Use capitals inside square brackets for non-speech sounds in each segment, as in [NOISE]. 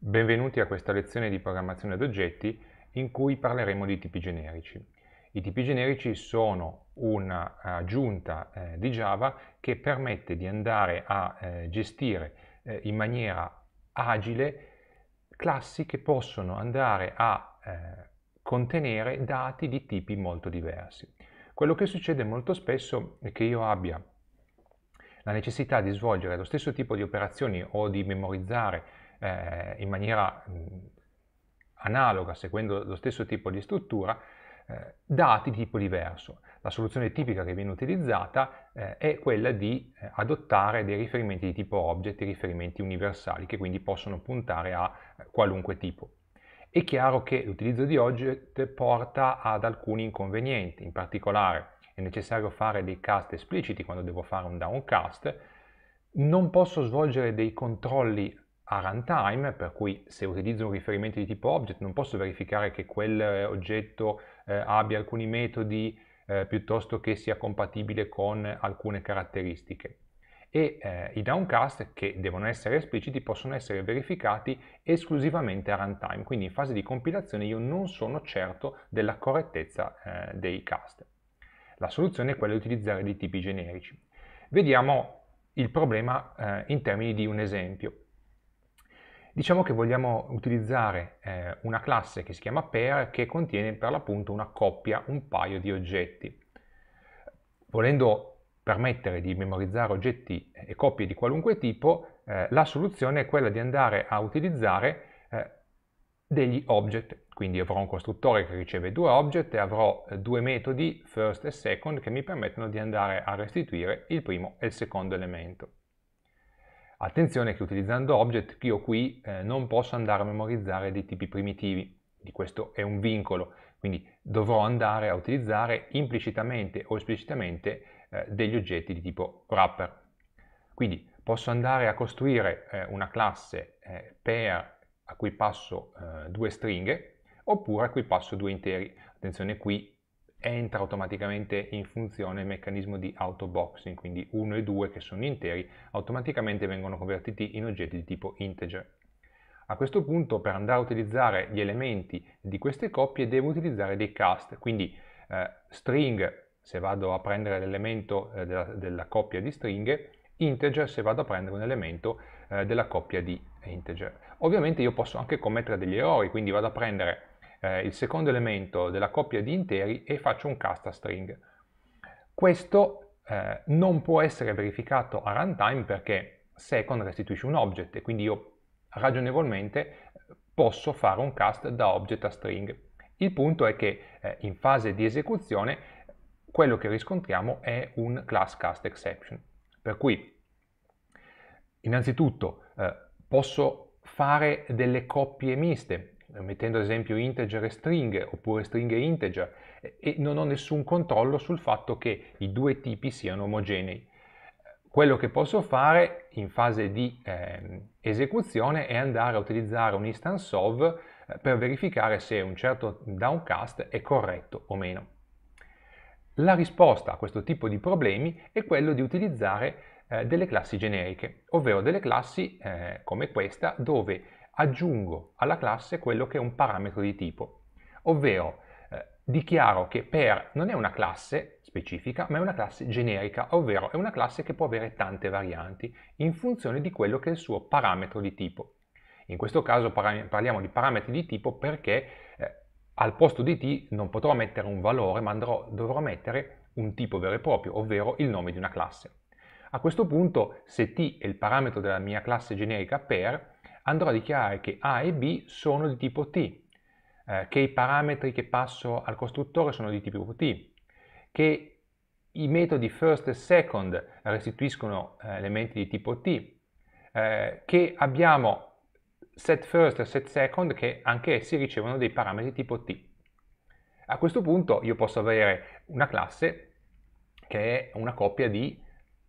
Benvenuti a questa lezione di programmazione ad oggetti in cui parleremo di tipi generici. I tipi generici sono un'aggiunta eh, di Java che permette di andare a eh, gestire eh, in maniera agile classi che possono andare a eh, contenere dati di tipi molto diversi. Quello che succede molto spesso è che io abbia la necessità di svolgere lo stesso tipo di operazioni o di memorizzare eh, in maniera analoga, seguendo lo stesso tipo di struttura, eh, dati di tipo diverso. La soluzione tipica che viene utilizzata eh, è quella di eh, adottare dei riferimenti di tipo object, riferimenti universali, che quindi possono puntare a eh, qualunque tipo. È chiaro che l'utilizzo di object porta ad alcuni inconvenienti, in particolare è necessario fare dei cast espliciti quando devo fare un downcast, non posso svolgere dei controlli a runtime, per cui se utilizzo un riferimento di tipo object non posso verificare che quell'oggetto eh, eh, abbia alcuni metodi eh, piuttosto che sia compatibile con alcune caratteristiche. E eh, i downcast che devono essere espliciti possono essere verificati esclusivamente a runtime, quindi in fase di compilazione io non sono certo della correttezza eh, dei cast. La soluzione è quella di utilizzare dei tipi generici. Vediamo il problema eh, in termini di un esempio. Diciamo che vogliamo utilizzare eh, una classe che si chiama pair che contiene per l'appunto una coppia, un paio di oggetti. Volendo permettere di memorizzare oggetti e coppie di qualunque tipo, eh, la soluzione è quella di andare a utilizzare eh, degli object. Quindi avrò un costruttore che riceve due object e avrò eh, due metodi, first e second, che mi permettono di andare a restituire il primo e il secondo elemento. Attenzione che utilizzando object io qui eh, non posso andare a memorizzare dei tipi primitivi, di questo è un vincolo, quindi dovrò andare a utilizzare implicitamente o esplicitamente eh, degli oggetti di tipo wrapper. Quindi posso andare a costruire eh, una classe eh, pair a cui passo eh, due stringhe oppure a cui passo due interi. Attenzione qui entra automaticamente in funzione il meccanismo di autoboxing, quindi 1 e 2 che sono interi automaticamente vengono convertiti in oggetti di tipo integer. A questo punto per andare a utilizzare gli elementi di queste coppie devo utilizzare dei cast, quindi eh, string se vado a prendere l'elemento eh, della, della, coppia di stringhe, integer se vado a prendere un elemento eh, della coppia di integer. Ovviamente io posso anche commettere degli errori, quindi vado a prendere eh, il secondo elemento della coppia di interi e faccio un cast a string. Questo eh, non può essere verificato a runtime perché second restituisce un object e quindi io ragionevolmente posso fare un cast da object a string. Il punto è che eh, in fase di esecuzione quello che riscontriamo è un class cast exception. Per cui innanzitutto eh, posso fare delle coppie miste mettendo ad esempio integer e string oppure string e integer e non ho nessun controllo sul fatto che i due tipi siano omogenei. Quello che posso fare in fase di eh, esecuzione è andare a utilizzare un instance of eh, per verificare se un certo downcast è corretto o meno. La risposta a questo tipo di problemi è quello di utilizzare eh, delle classi generiche, ovvero delle classi eh, come questa dove aggiungo alla classe quello che è un parametro di tipo, ovvero eh, dichiaro che per non è una classe specifica, ma è una classe generica, ovvero è una classe che può avere tante varianti in funzione di quello che è il suo parametro di tipo. In questo caso parliamo di parametri di tipo perché eh, al posto di t non potrò mettere un valore, ma andrò, dovrò mettere un tipo vero e proprio, ovvero il nome di una classe. A questo punto, se t è il parametro della mia classe generica per, andrò a dichiarare che A e B sono di tipo T, eh, che i parametri che passo al costruttore sono di tipo T, che i metodi first e second restituiscono eh, elementi di tipo T, eh, che abbiamo set first e set second che anche essi ricevono dei parametri tipo T. A questo punto io posso avere una classe che è una coppia di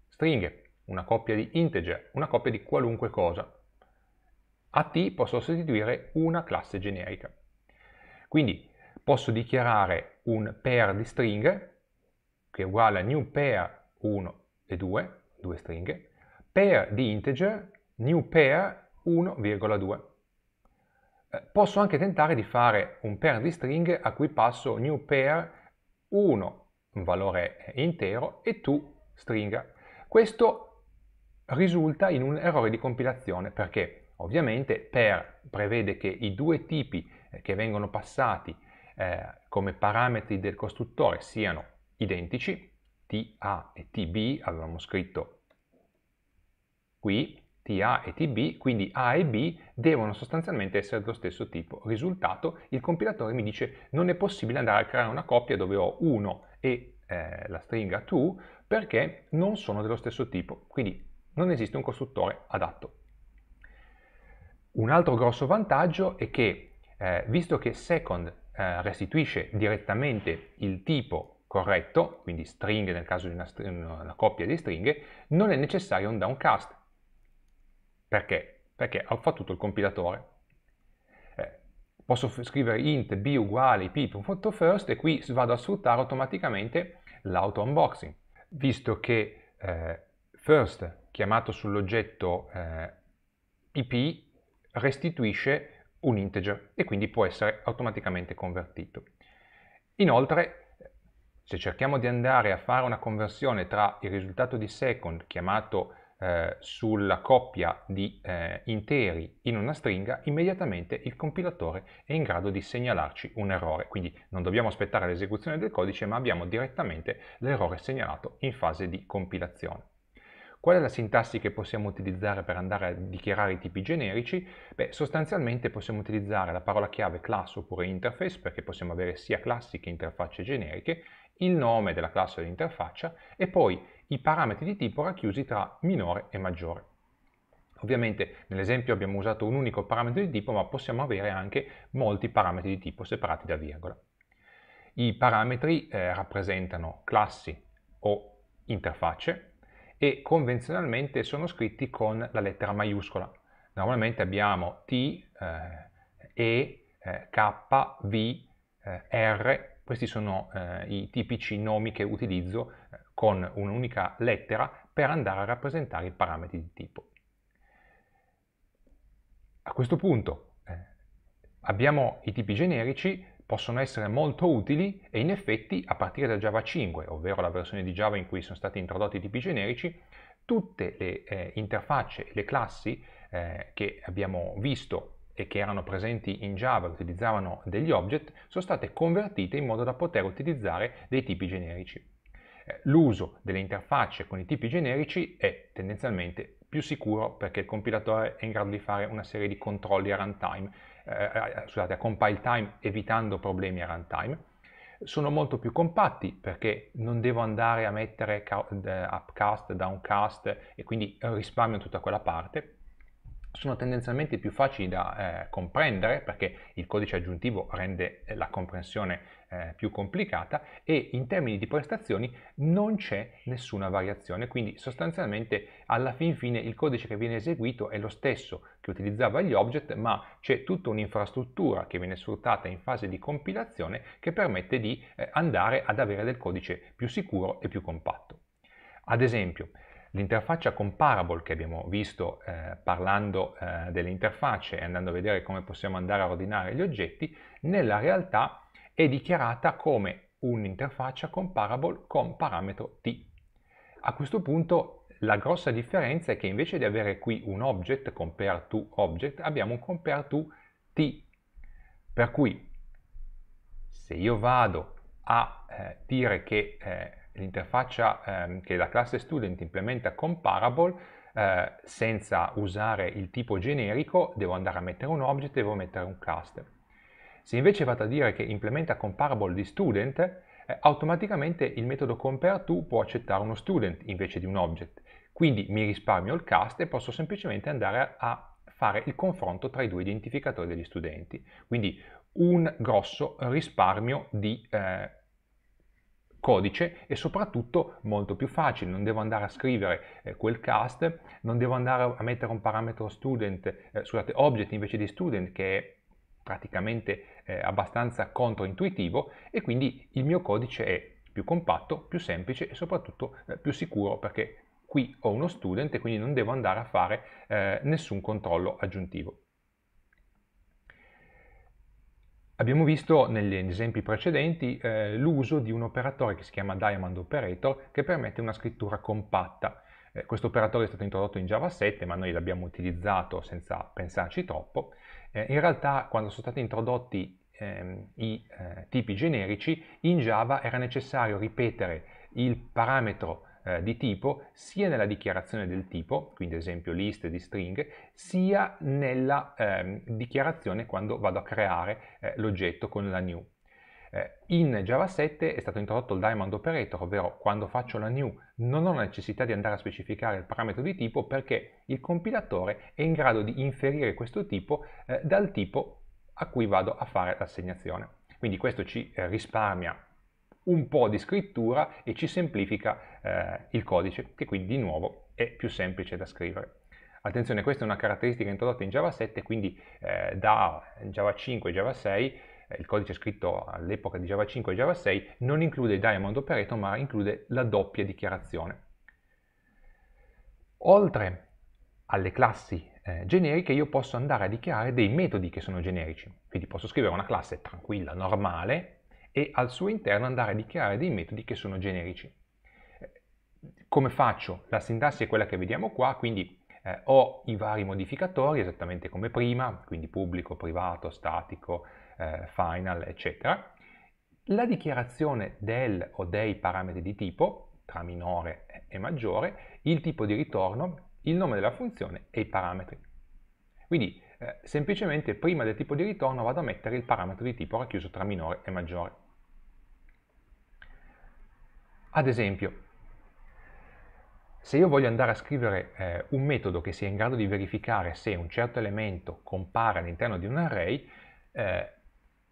stringhe, una coppia di integer, una coppia di qualunque cosa a T posso sostituire una classe generica. Quindi posso dichiarare un pair di stringhe che è uguale a new pair 1 e 2, due stringhe, pair di integer, new pair 1,2. Eh, posso anche tentare di fare un pair di stringhe a cui passo new pair 1, un valore intero, e tu stringa. Questo risulta in un errore di compilazione perché Ovviamente per prevede che i due tipi eh, che vengono passati eh, come parametri del costruttore siano identici, TA e TB, avevamo scritto qui, TA e TB, quindi A e B devono sostanzialmente essere dello stesso tipo. Risultato, il compilatore mi dice non è possibile andare a creare una coppia dove ho 1 e eh, la stringa to perché non sono dello stesso tipo, quindi non esiste un costruttore adatto. Un altro grosso vantaggio è che, eh, visto che second eh, restituisce direttamente il tipo corretto, quindi stringhe nel caso di una, una coppia di stringhe, non è necessario un downcast. Perché? Perché fa tutto il compilatore. Eh, posso scrivere int b uguale ip.first e qui vado a sfruttare automaticamente l'auto-unboxing. Visto che eh, first chiamato sull'oggetto eh, ip restituisce un integer e quindi può essere automaticamente convertito. Inoltre, se cerchiamo di andare a fare una conversione tra il risultato di second chiamato eh, sulla coppia di eh, interi in una stringa, immediatamente il compilatore è in grado di segnalarci un errore. Quindi non dobbiamo aspettare l'esecuzione del codice, ma abbiamo direttamente l'errore segnalato in fase di compilazione. Qual è la sintassi che possiamo utilizzare per andare a dichiarare i tipi generici? Beh, sostanzialmente possiamo utilizzare la parola chiave class oppure interface, perché possiamo avere sia classi che interfacce generiche, il nome della classe o dell'interfaccia e poi i parametri di tipo racchiusi tra minore e maggiore. Ovviamente nell'esempio abbiamo usato un unico parametro di tipo, ma possiamo avere anche molti parametri di tipo separati da virgola. I parametri eh, rappresentano classi o interfacce, e convenzionalmente sono scritti con la lettera maiuscola. Normalmente abbiamo T, eh, E, eh, K, V, eh, R, questi sono eh, i tipici nomi che utilizzo eh, con un'unica lettera per andare a rappresentare i parametri di tipo. A questo punto eh, abbiamo i tipi generici possono essere molto utili e in effetti a partire da Java 5, ovvero la versione di Java in cui sono stati introdotti i tipi generici, tutte le eh, interfacce e le classi eh, che abbiamo visto e che erano presenti in Java e utilizzavano degli object sono state convertite in modo da poter utilizzare dei tipi generici. Eh, l'uso delle interfacce con i tipi generici è tendenzialmente più sicuro perché il compilatore è in grado di fare una serie di controlli a runtime eh, eh, scusate, a compile time evitando problemi a runtime. Sono molto più compatti perché non devo andare a mettere upcast, downcast e quindi risparmio tutta quella parte sono tendenzialmente più facili da eh, comprendere perché il codice aggiuntivo rende eh, la comprensione eh, più complicata e in termini di prestazioni non c'è nessuna variazione, quindi sostanzialmente alla fin fine il codice che viene eseguito è lo stesso che utilizzava gli object, ma c'è tutta un'infrastruttura che viene sfruttata in fase di compilazione che permette di eh, andare ad avere del codice più sicuro e più compatto. Ad esempio, L'interfaccia comparable che abbiamo visto eh, parlando eh, delle interfacce e andando a vedere come possiamo andare a ordinare gli oggetti, nella realtà è dichiarata come un'interfaccia comparable con parametro t. A questo punto la grossa differenza è che invece di avere qui un object, compare to object, abbiamo un compare to t. Per cui se io vado a eh, dire che eh, l'interfaccia eh, che la classe student implementa con Parable eh, senza usare il tipo generico devo andare a mettere un object e devo mettere un cluster. Se invece vado a dire che implementa con Parable di student, eh, automaticamente il metodo compareTo può accettare uno student invece di un object. Quindi mi risparmio il cast e posso semplicemente andare a fare il confronto tra i due identificatori degli studenti. Quindi un grosso risparmio di eh, codice e soprattutto molto più facile, non devo andare a scrivere eh, quel cast, non devo andare a mettere un parametro student, eh, scusate, object invece di student che è praticamente eh, abbastanza controintuitivo e quindi il mio codice è più compatto, più semplice e soprattutto eh, più sicuro perché qui ho uno student e quindi non devo andare a fare eh, nessun controllo aggiuntivo. Abbiamo visto negli esempi precedenti eh, l'uso di un operatore che si chiama Diamond Operator che permette una scrittura compatta. Eh, questo operatore è stato introdotto in Java 7 ma noi l'abbiamo utilizzato senza pensarci troppo. Eh, in realtà quando sono stati introdotti ehm, i eh, tipi generici in Java era necessario ripetere il parametro eh, di tipo sia nella dichiarazione del tipo, quindi ad esempio list di string, sia nella eh, dichiarazione quando vado a creare eh, l'oggetto con la new. Eh, in Java 7 è stato introdotto il diamond operator, ovvero quando faccio la new non ho la necessità di andare a specificare il parametro di tipo perché il compilatore è in grado di inferire questo tipo eh, dal tipo a cui vado a fare l'assegnazione. Quindi questo ci eh, risparmia un po' di scrittura e ci semplifica eh, il codice, che quindi di nuovo è più semplice da scrivere. Attenzione, questa è una caratteristica introdotta in Java 7, quindi eh, da Java 5 e Java 6 eh, il codice scritto all'epoca di Java 5 e Java 6 non include il diamond operator ma include la doppia dichiarazione. Oltre alle classi eh, generiche io posso andare a dichiarare dei metodi che sono generici, quindi posso scrivere una classe tranquilla, normale, e al suo interno andare a dichiarare dei metodi che sono generici. Eh, come faccio? La sintassi è quella che vediamo qua, quindi eh, ho i vari modificatori esattamente come prima, quindi pubblico, privato, statico, eh, final, eccetera. La dichiarazione del o dei parametri di tipo, tra minore e maggiore, il tipo di ritorno, il nome della funzione e i parametri. Quindi eh, semplicemente prima del tipo di ritorno vado a mettere il parametro di tipo racchiuso tra minore e maggiore. Ad esempio, se io voglio andare a scrivere eh, un metodo che sia in grado di verificare se un certo elemento compare all'interno di un array, eh,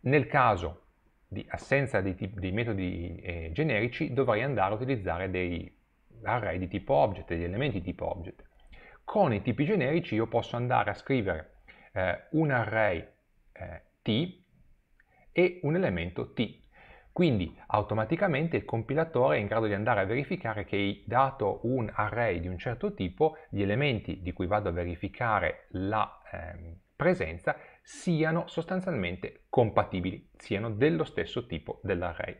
nel caso di assenza di, di metodi eh, generici dovrei andare a utilizzare dei array di tipo object, degli elementi di tipo object. Con i tipi generici io posso andare a scrivere eh, un array eh, t e un elemento t quindi automaticamente il compilatore è in grado di andare a verificare che dato un array di un certo tipo, gli elementi di cui vado a verificare la eh, presenza siano sostanzialmente compatibili, siano dello stesso tipo dell'array.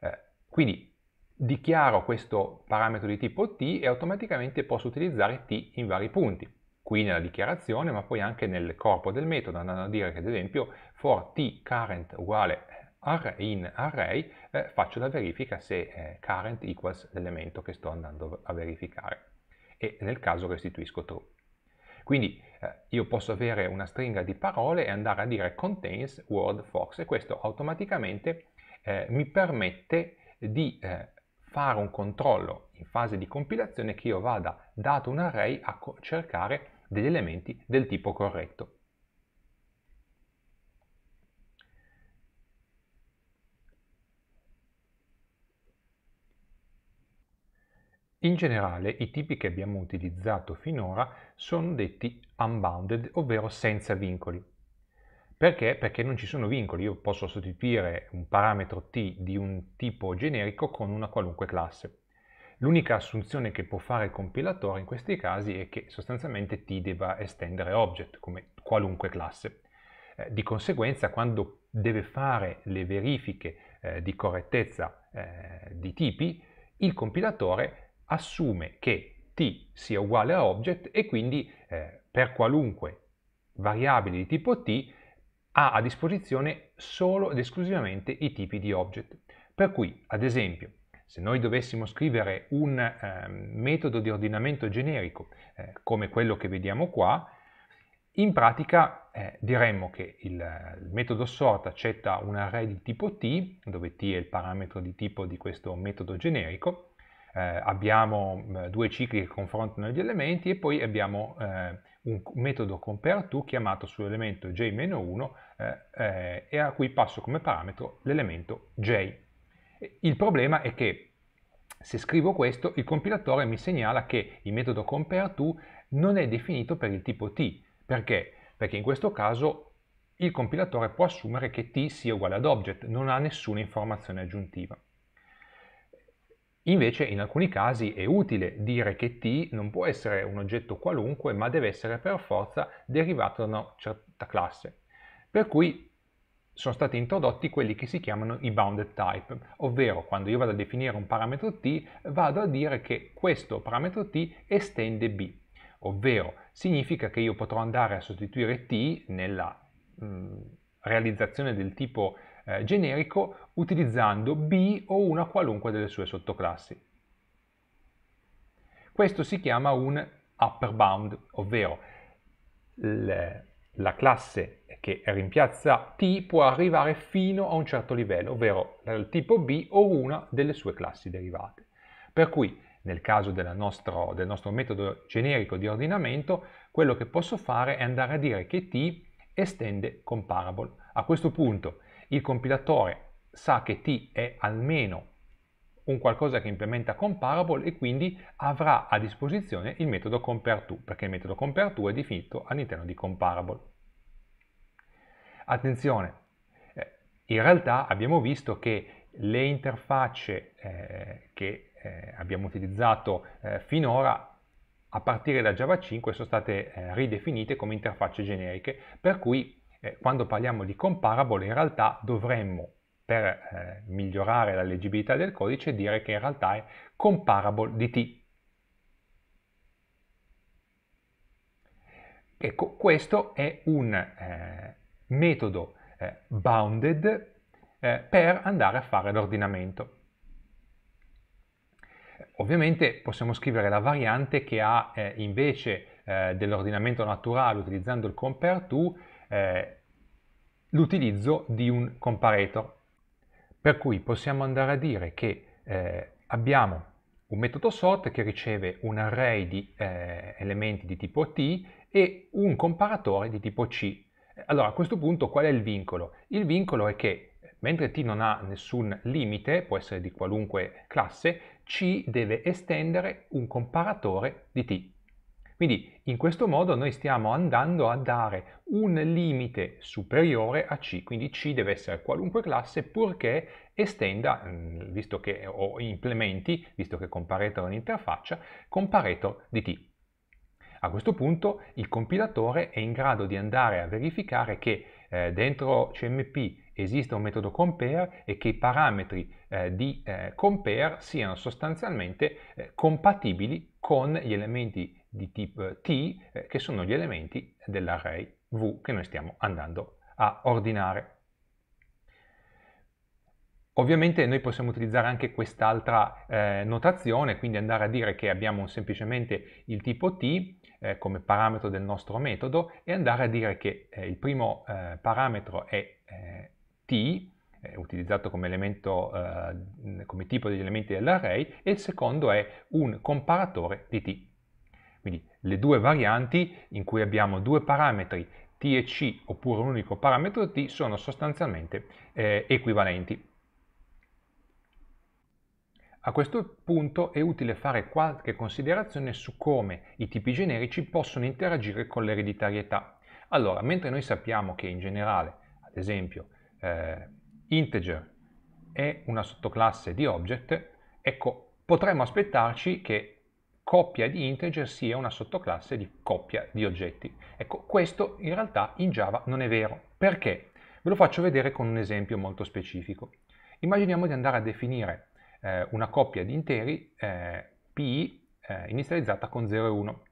Eh, quindi dichiaro questo parametro di tipo t e automaticamente posso utilizzare t in vari punti, qui nella dichiarazione ma poi anche nel corpo del metodo, andando a dire che ad esempio for t current uguale array, in array eh, faccio la verifica se eh, current equals l'elemento che sto andando a verificare e nel caso restituisco true. Quindi eh, io posso avere una stringa di parole e andare a dire contains word fox e questo automaticamente eh, mi permette di eh, fare un controllo in fase di compilazione che io vada, dato un array, a cercare degli elementi del tipo corretto. In generale i tipi che abbiamo utilizzato finora sono detti unbounded, ovvero senza vincoli. Perché? Perché non ci sono vincoli, io posso sostituire un parametro t di un tipo generico con una qualunque classe. L'unica assunzione che può fare il compilatore in questi casi è che sostanzialmente t debba estendere object come qualunque classe. Eh, di conseguenza quando deve fare le verifiche eh, di correttezza eh, di tipi, il compilatore assume che t sia uguale a object e quindi eh, per qualunque variabile di tipo t ha a disposizione solo ed esclusivamente i tipi di object. Per cui, ad esempio, se noi dovessimo scrivere un eh, metodo di ordinamento generico eh, come quello che vediamo qua, in pratica eh, diremmo che il, il, metodo sort accetta un array di tipo t, dove t è il parametro di tipo di questo metodo generico, eh, abbiamo mm, due cicli che confrontano gli elementi e poi abbiamo eh, un metodo compareTo chiamato sull'elemento j-1 eh, e a cui passo come parametro l'elemento j. Il problema è che se scrivo questo, il compilatore mi segnala che il metodo compareTo non è definito per il tipo t. Perché? Perché in questo caso il compilatore può assumere che t sia uguale ad object, non ha nessuna informazione aggiuntiva. Invece in alcuni casi è utile dire che t non può essere un oggetto qualunque ma deve essere per forza derivato da una certa classe. Per cui sono stati introdotti quelli che si chiamano i bounded type, ovvero quando io vado a definire un parametro t vado a dire che questo parametro t estende b, ovvero significa che io potrò andare a sostituire t nella mh, mm, realizzazione del tipo eh, generico utilizzando B o una qualunque delle sue sottoclassi. Questo si chiama un upper bound, ovvero la classe che rimpiazza T può arrivare fino a un certo livello, ovvero il tipo B o una delle sue classi derivate. Per cui nel caso nostro, del nostro metodo generico di ordinamento, quello che posso fare è andare a dire che T estende comparable. A questo punto il compilatore sa che t è almeno un qualcosa che implementa comparable e quindi avrà a disposizione il metodo compareTo, perché il metodo compareTo è definito all'interno di comparable. Attenzione, eh, in realtà abbiamo visto che le interfacce eh, che eh, abbiamo utilizzato eh, finora a partire da Java 5 sono state eh, ridefinite come interfacce generiche, per cui eh, quando parliamo di comparable in realtà dovremmo per eh, migliorare la leggibilità del codice dire che in realtà è comparable di t. Ecco, questo è un eh, metodo eh, bounded eh, per andare a fare l'ordinamento. Ovviamente possiamo scrivere la variante che ha eh, invece eh, dell'ordinamento naturale utilizzando il compareTo to l'utilizzo di un comparator per cui possiamo andare a dire che eh, abbiamo un metodo sort che riceve un array di eh, elementi di tipo t e un comparatore di tipo c. Allora a questo punto qual è il vincolo? Il vincolo è che mentre t non ha nessun limite, può essere di qualunque classe, c deve estendere un comparatore di t. Quindi in questo modo noi stiamo andando a dare un limite superiore a C, quindi C deve essere qualunque classe purché estenda, mm, visto che, o implementi, visto che comparator è un'interfaccia, comparator di T. A questo punto il compilatore è in grado di andare a verificare che eh, dentro CMP esiste un metodo compare e che i parametri eh, di eh, compare siano sostanzialmente eh, compatibili con gli elementi di tipo eh, t, eh, che sono gli elementi dell'array v che noi stiamo andando a ordinare. Ovviamente noi possiamo utilizzare anche quest'altra eh, notazione, quindi andare a dire che abbiamo semplicemente il tipo t eh, come parametro del nostro metodo e andare a dire che eh, il primo eh, parametro è t, utilizzato come, elemento, come tipo degli elementi dell'array, e il secondo è un comparatore di t le due varianti in cui abbiamo due parametri t e c oppure un unico parametro t sono sostanzialmente eh, equivalenti. A questo punto è utile fare qualche considerazione su come i tipi generici possono interagire con l'ereditarietà. Allora, mentre noi sappiamo che in generale, ad esempio, eh, integer è una sottoclasse di object, ecco, potremmo aspettarci che coppia di integer sia una sottoclasse di coppia di oggetti. Ecco, questo in realtà in Java non è vero. Perché? Ve lo faccio vedere con un esempio molto specifico. Immaginiamo di andare a definire eh, una coppia di interi eh, pi eh, inizializzata con 0 e 1.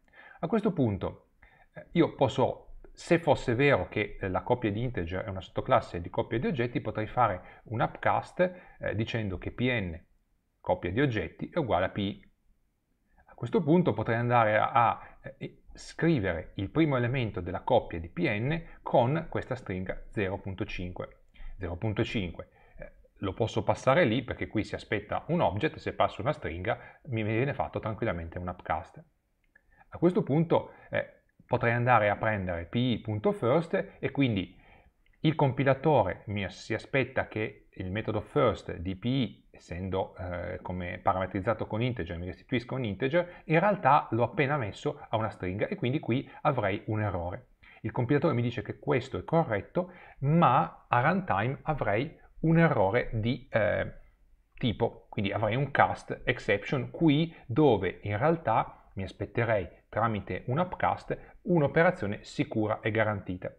A questo punto eh, io posso se fosse vero che eh, la coppia di integer è una sottoclasse di coppia di oggetti, potrei fare un upcast eh, dicendo che pn coppia di oggetti è uguale a pi questo punto potrei andare a, a eh, scrivere il primo elemento della coppia di pn con questa stringa 0.5. 0.5 eh, lo posso passare lì perché qui si aspetta un object, se passo una stringa mi viene fatto tranquillamente un upcast. A questo punto eh, potrei andare a prendere pi.first e quindi il compilatore mi, si aspetta che il metodo first di pi essendo eh, come parametrizzato con integer cioè mi restituisco un integer, in realtà l'ho appena messo a una stringa e quindi qui avrei un errore. Il compilatore mi dice che questo è corretto, ma a runtime avrei un errore di eh, tipo, quindi avrei un cast exception qui dove in realtà mi aspetterei tramite un upcast un'operazione sicura e garantita.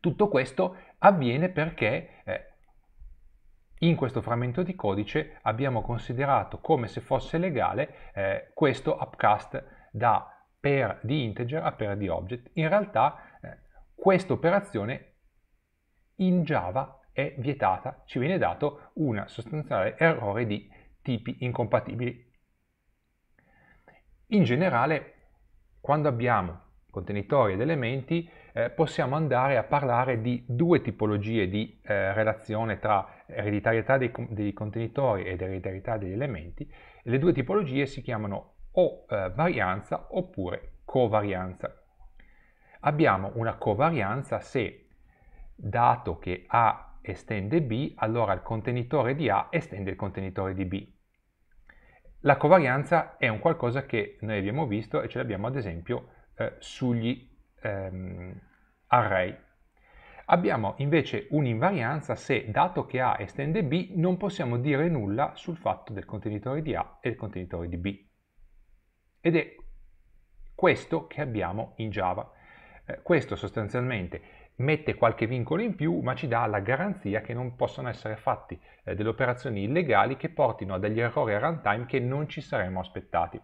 Tutto questo avviene perché eh, in questo frammento di codice abbiamo considerato come se fosse legale eh, questo upcast da pair di integer a pair di object. In realtà eh, questa operazione in Java è vietata, ci viene dato un sostanziale errore di tipi incompatibili. In generale, quando abbiamo contenitori ed elementi, eh, possiamo andare a parlare di due tipologie di eh, relazione tra ereditarietà dei, dei, contenitori ed ereditarietà degli elementi le due tipologie si chiamano o eh, varianza oppure covarianza. Abbiamo una covarianza se dato che A estende B, allora il contenitore di A estende il contenitore di B. La covarianza è un qualcosa che noi abbiamo visto e ce l'abbiamo ad esempio eh, sugli ehm, array. Abbiamo invece un'invarianza se, dato che A estende B, non possiamo dire nulla sul fatto del contenitore di A e del contenitore di B. Ed è questo che abbiamo in Java. Eh, questo sostanzialmente mette qualche vincolo in più, ma ci dà la garanzia che non possono essere fatti eh, delle operazioni illegali che portino a degli errori a runtime che non ci saremmo aspettati.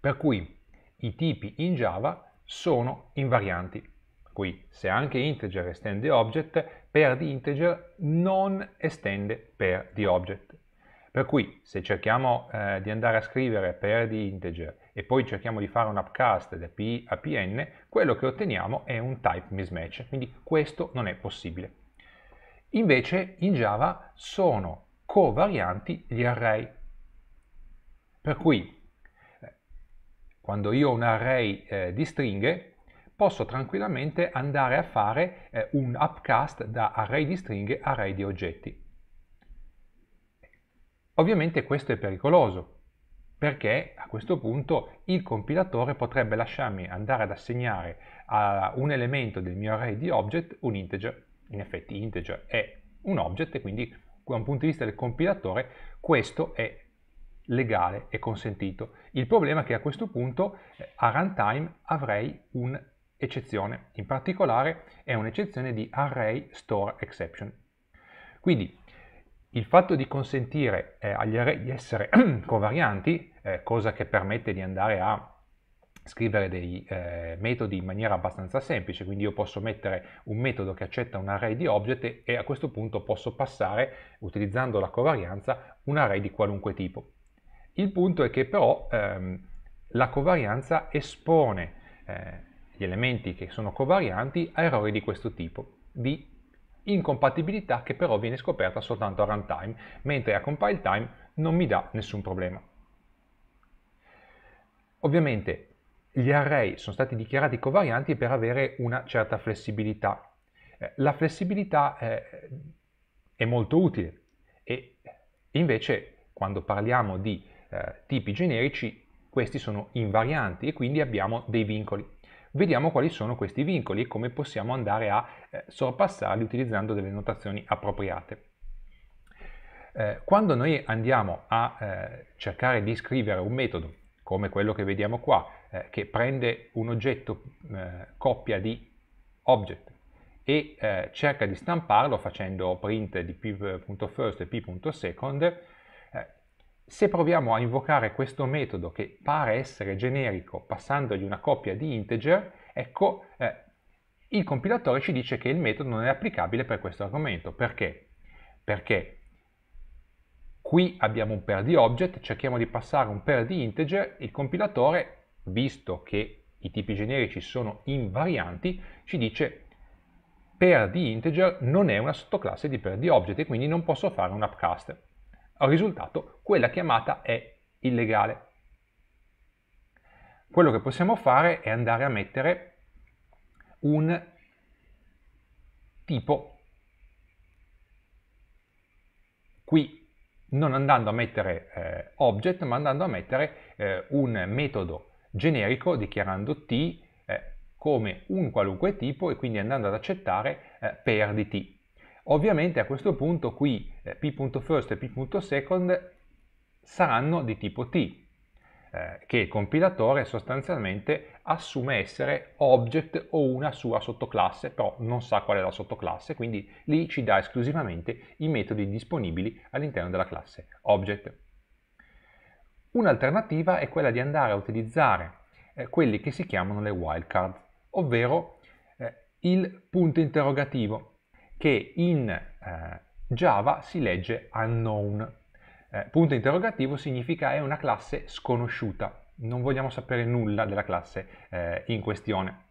Per cui i tipi in Java sono invarianti. Qui, se anche integer estende object, per di integer non estende per di object. Per cui, se cerchiamo eh, di andare a scrivere per di integer e poi cerchiamo di fare un upcast da p a pn, quello che otteniamo è un type mismatch, quindi questo non è possibile. Invece, in Java sono covarianti gli array. Per cui quando io ho un array eh, di stringhe, posso tranquillamente andare a fare eh, un upcast da array di stringhe a array di oggetti. Ovviamente questo è pericoloso, perché a questo punto il compilatore potrebbe lasciarmi andare ad assegnare a un elemento del mio array di object un integer. In effetti integer è un object e quindi da un punto di vista del compilatore questo è legale e consentito. Il problema è che a questo punto eh, a runtime avrei un'eccezione, in particolare è un'eccezione di array store exception. Quindi il fatto di consentire eh, agli array di essere [CLEARS THROAT] covarianti, eh, cosa che permette di andare a scrivere dei eh, metodi in maniera abbastanza semplice, quindi io posso mettere un metodo che accetta un array di object e a questo punto posso passare, utilizzando la covarianza, un array di qualunque tipo. Il punto è che però ehm, la covarianza espone eh, gli elementi che sono covarianti a errori di questo tipo, di incompatibilità che però viene scoperta soltanto a runtime, mentre a compile time non mi dà nessun problema. Ovviamente gli array sono stati dichiarati covarianti per avere una certa flessibilità. Eh, la flessibilità eh, è molto utile e invece quando parliamo di eh, tipi generici, questi sono invarianti e quindi abbiamo dei vincoli. Vediamo quali sono questi vincoli e come possiamo andare a eh, sorpassarli utilizzando delle notazioni appropriate. Eh, quando noi andiamo a eh, cercare di scrivere un metodo come quello che vediamo qua, eh, che prende un oggetto coppia di object e cerca di stamparlo facendo print di p.first e p.second, se proviamo a invocare questo metodo che pare essere generico passandogli una coppia di integer, ecco eh, il compilatore ci dice che il metodo non è applicabile per questo argomento. Perché? Perché qui abbiamo un pair di object, cerchiamo di passare un pair di integer, il compilatore, visto che i tipi generici sono invarianti, ci dice pair di integer non è una sottoclasse di pair di object e quindi non posso fare un upcast. Al risultato quella chiamata è illegale. Quello che possiamo fare è andare a mettere un tipo qui non andando a mettere eh, object ma andando a mettere eh, un metodo generico dichiarando t eh, come un qualunque tipo e quindi andando ad accettare eh, perditi. di t Ovviamente a questo punto qui eh, p.first e p.second saranno di tipo t, eh, che il compilatore sostanzialmente assume essere object o una sua sottoclasse, però non sa qual è la sottoclasse, quindi lì ci dà esclusivamente i metodi disponibili all'interno della classe object. Un'alternativa è quella di andare a utilizzare eh, quelli che si chiamano le wildcard, ovvero eh, il punto interrogativo, che in eh, Java si legge unknown. Eh, punto interrogativo significa è una classe sconosciuta, non vogliamo sapere nulla della classe eh, in questione.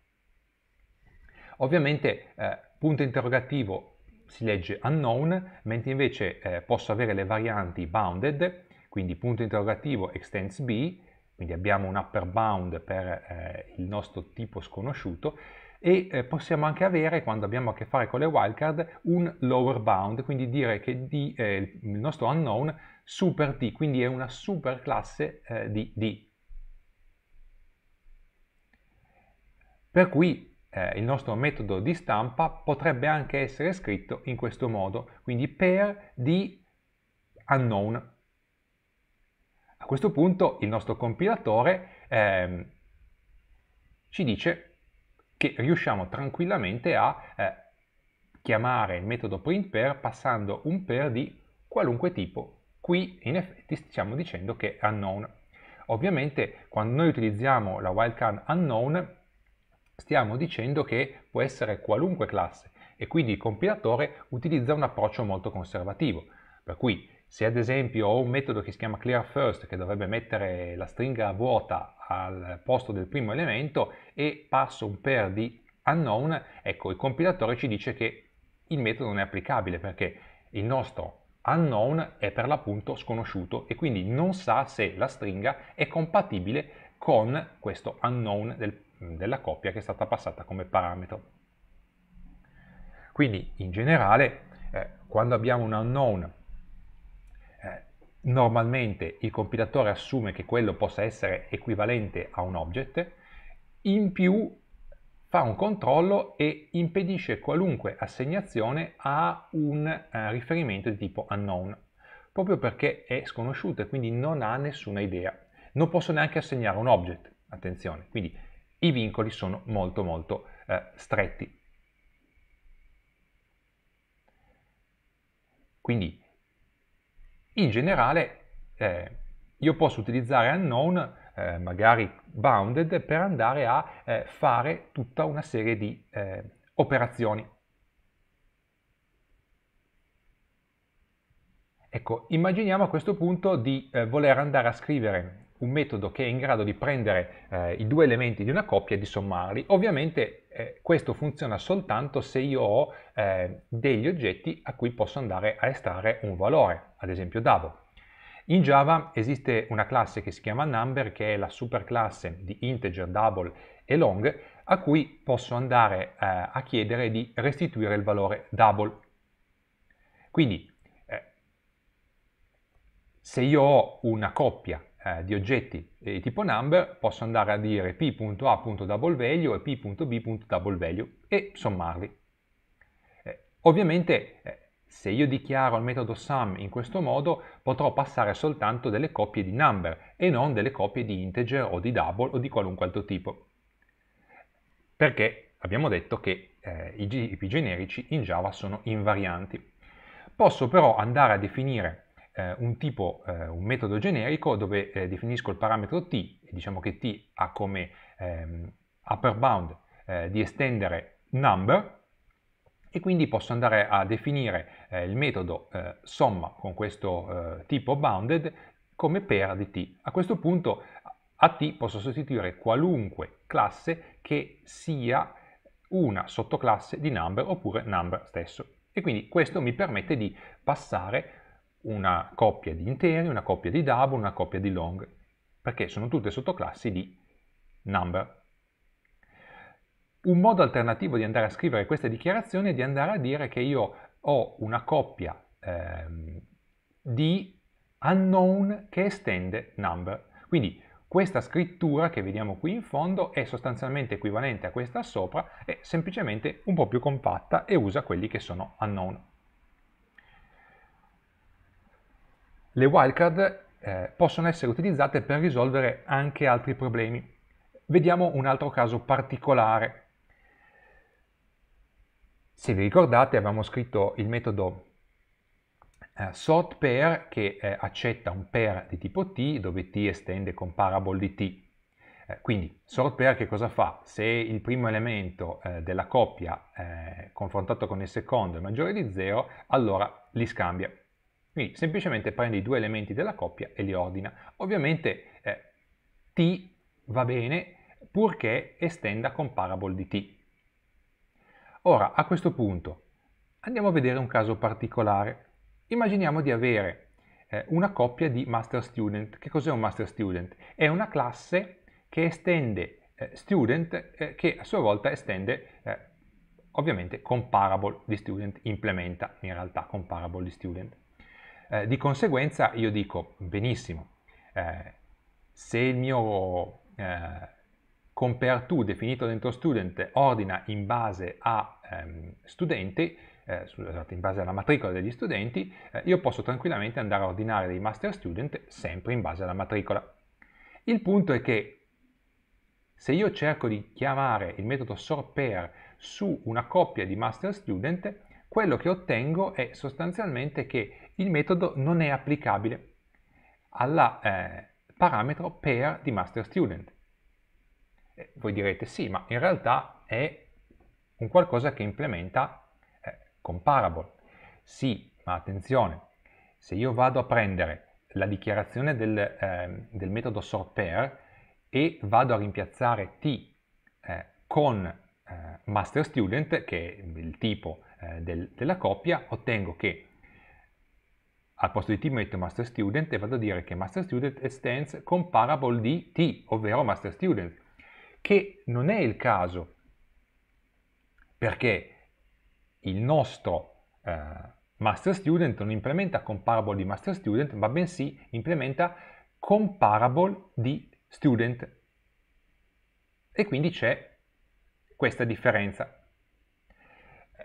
Ovviamente eh, punto interrogativo si legge unknown, mentre invece eh, posso avere le varianti bounded, quindi punto interrogativo extends b, quindi abbiamo un upper bound per eh, il nostro tipo sconosciuto, e eh, possiamo anche avere, quando abbiamo a che fare con le wildcard, un lower bound, quindi dire che D, eh, il nostro unknown super D, quindi è una super classe eh, di D. Per cui eh, il nostro metodo di stampa potrebbe anche essere scritto in questo modo, quindi per di unknown. A questo punto il nostro compilatore ehm, ci dice che riusciamo tranquillamente a eh, chiamare il metodo print pair passando un pair di qualunque tipo. Qui in effetti stiamo dicendo che è unknown. Ovviamente quando noi utilizziamo la wildcard unknown stiamo dicendo che può essere qualunque classe e quindi il compilatore utilizza un approccio molto conservativo. Per cui se ad esempio ho un metodo che si chiama clear first che dovrebbe mettere la stringa vuota al posto del primo elemento e passo un pair di unknown, ecco il compilatore ci dice che il metodo non è applicabile perché il nostro unknown è per l'appunto sconosciuto e quindi non sa se la stringa è compatibile con questo unknown del, della coppia che è stata passata come parametro. Quindi in generale eh, quando abbiamo un unknown normalmente il compilatore assume che quello possa essere equivalente a un object, in più fa un controllo e impedisce qualunque assegnazione a un eh, riferimento di tipo unknown, proprio perché è sconosciuto e quindi non ha nessuna idea. Non posso neanche assegnare un object, attenzione, quindi i vincoli sono molto molto eh, stretti. Quindi in generale eh, io posso utilizzare unknown, eh, magari bounded, per andare a eh, fare tutta una serie di eh, operazioni. Ecco, immaginiamo a questo punto di eh, voler andare a scrivere un metodo che è in grado di prendere eh, i due elementi di una coppia e di sommarli. Ovviamente eh, questo funziona soltanto se io ho eh, degli oggetti a cui posso andare a estrarre un valore, ad esempio dado. In Java esiste una classe che si chiama number, che è la superclasse di integer, double e long, a cui posso andare eh, a chiedere di restituire il valore double. Quindi, eh, se io ho una coppia eh, di oggetti eh, di tipo number posso andare a dire p.a.doublevalue e p.b.doublevalue e sommarli. Eh, ovviamente eh, se io dichiaro il metodo sum in questo modo potrò passare soltanto delle coppie di number e non delle coppie di integer o di double o di qualunque altro tipo. Perché abbiamo detto che eh, i tipi generici in Java sono invarianti. Posso però andare a definire eh, un tipo, eh, un metodo generico dove eh, definisco il parametro t e diciamo che t ha come ehm, upper bound eh, di estendere number e quindi posso andare a definire eh, il metodo eh, somma con questo tipo bounded come pair di t. A questo punto a t posso sostituire qualunque classe che sia una sottoclasse di number oppure number stesso. E quindi questo mi permette di passare una coppia di interi, una coppia di double, una coppia di long, perché sono tutte sottoclassi di number. Un modo alternativo di andare a scrivere queste dichiarazioni è di andare a dire che io ho una coppia ehm, di unknown che estende number. Quindi questa scrittura che vediamo qui in fondo è sostanzialmente equivalente a questa sopra, è semplicemente un po' più compatta e usa quelli che sono unknown. Le wildcard eh, possono essere utilizzate per risolvere anche altri problemi. Vediamo un altro caso particolare. Se vi ricordate abbiamo scritto il metodo eh, sort pair che eh, accetta un pair di tipo t dove t estende con comparable di t. Eh, quindi sort pair che cosa fa? Se il primo elemento eh, della coppia eh, confrontato con il secondo è maggiore di 0, allora li scambia. Quindi semplicemente prende i due elementi della coppia e li ordina. Ovviamente eh, t va bene purché estenda comparable di t. Ora, a questo punto, andiamo a vedere un caso particolare. Immaginiamo di avere eh, una coppia di master student. Che cos'è un master student? È una classe che estende eh, student, eh, che a sua volta estende eh, ovviamente comparable di student, implementa in realtà comparable di student. Eh, di conseguenza io dico, benissimo, eh, se il mio eh, compare to definito dentro student ordina in base a ehm, studenti, eh, esatto, in base alla matricola degli studenti, eh, io posso tranquillamente andare a ordinare dei master student sempre in base alla matricola. Il punto è che se io cerco di chiamare il metodo sortPair su una coppia di master student, quello che ottengo è sostanzialmente che il metodo non è applicabile al eh, parametro pair di master student. Eh, voi direte sì, ma in realtà è un qualcosa che implementa eh, comparable. Sì, ma attenzione, se io vado a prendere la dichiarazione del, eh, del metodo sort pair e vado a rimpiazzare t eh, con eh, master student, che è il tipo eh, del, della coppia, ottengo che al posto di t metto master student e vado a dire che master student extends comparable di t, ovvero master student, che non è il caso, perché il nostro eh, master student non implementa comparable di master student, ma bensì implementa comparable di student. E quindi c'è questa differenza.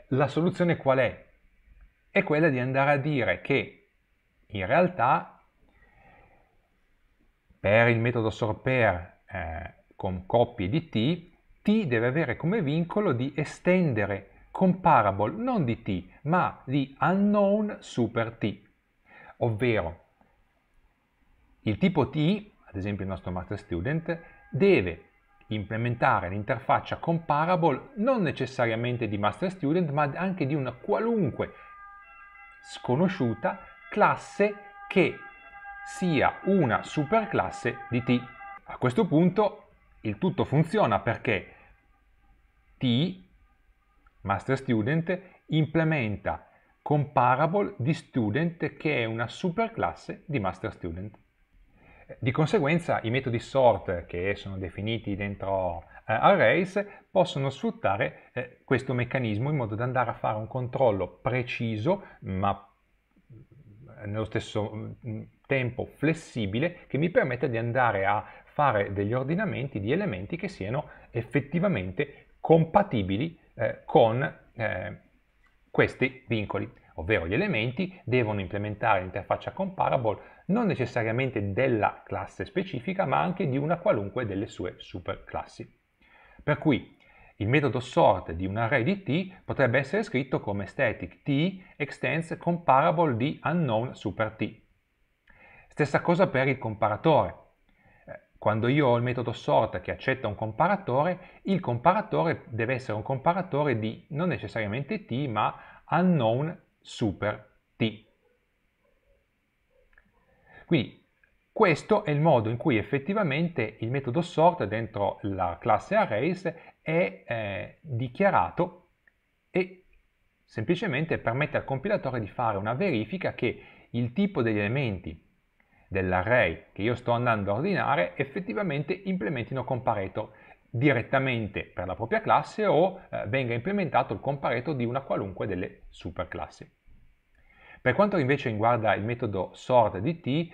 La soluzione qual è? È quella di andare a dire che in realtà per il metodo sorpair eh, con coppie di t, t deve avere come vincolo di estendere comparable non di t, ma di unknown super t, ovvero il tipo t, ad esempio il nostro master student, deve implementare l'interfaccia comparable non necessariamente di master student, ma anche di una qualunque sconosciuta classe che sia una superclasse di T. A questo punto il tutto funziona perché T, master student, implementa comparable di student che è una superclasse di master student. Di conseguenza i metodi sort che sono definiti dentro eh, arrays possono sfruttare eh, questo meccanismo in modo da andare a fare un controllo preciso ma nello stesso mm, tempo flessibile che mi permetta di andare a fare degli ordinamenti di elementi che siano effettivamente compatibili eh, con eh, questi vincoli, ovvero gli elementi devono implementare l'interfaccia comparable non necessariamente della classe specifica ma anche di una qualunque delle sue superclassi. Per cui il metodo sort di un array di t potrebbe essere scritto come static t extends comparable di unknown super t. Stessa cosa per il comparatore. Eh, quando io ho il metodo sort che accetta un comparatore, il comparatore deve essere un comparatore di non necessariamente t, ma unknown super t. Quindi questo è il modo in cui effettivamente il metodo sort dentro la classe arrays è eh, dichiarato e semplicemente permette al compilatore di fare una verifica che il tipo degli elementi dell'array che io sto andando a ordinare effettivamente implementino compareto direttamente per la propria classe o eh, venga implementato il compareto di una qualunque delle superclassi. Per quanto invece riguarda il metodo sortdt, eh,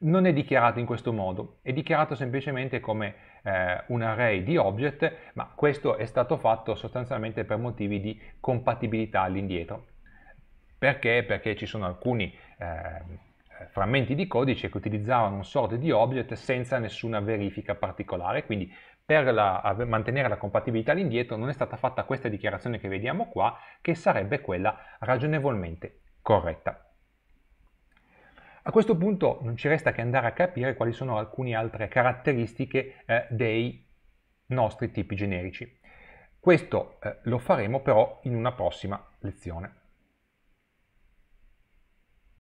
non è dichiarato in questo modo, è dichiarato semplicemente come eh, un array di object, ma questo è stato fatto sostanzialmente per motivi di compatibilità all'indietro. Perché? Perché ci sono alcuni eh, frammenti di codice che utilizzavano un sort di object senza nessuna verifica particolare, quindi per la, mantenere la compatibilità all'indietro non è stata fatta questa dichiarazione che vediamo qua, che sarebbe quella ragionevolmente corretta. A questo punto non ci resta che andare a capire quali sono alcune altre caratteristiche eh, dei nostri tipi generici. Questo eh, lo faremo però in una prossima lezione.